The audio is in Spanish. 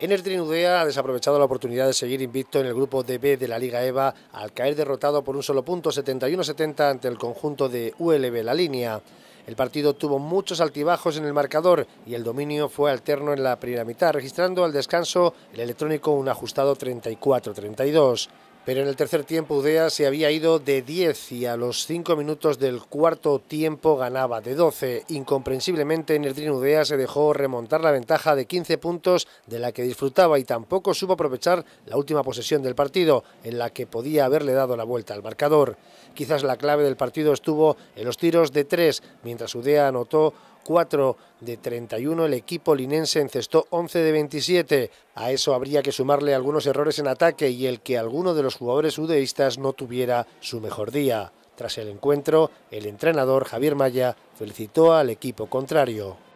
Ener Udea ha desaprovechado la oportunidad de seguir invicto en el grupo DB de la Liga EVA al caer derrotado por un solo punto 71-70 ante el conjunto de ULB La Línea. El partido tuvo muchos altibajos en el marcador y el dominio fue alterno en la primera mitad, registrando al descanso el electrónico un ajustado 34-32 pero en el tercer tiempo Udea se había ido de 10 y a los 5 minutos del cuarto tiempo ganaba de 12. Incomprensiblemente, en trino Udea se dejó remontar la ventaja de 15 puntos de la que disfrutaba y tampoco supo aprovechar la última posesión del partido, en la que podía haberle dado la vuelta al marcador. Quizás la clave del partido estuvo en los tiros de 3, mientras Udea anotó 4 de 31, el equipo linense encestó 11 de 27. A eso habría que sumarle algunos errores en ataque y el que alguno de los jugadores udeístas no tuviera su mejor día. Tras el encuentro, el entrenador Javier Maya felicitó al equipo contrario.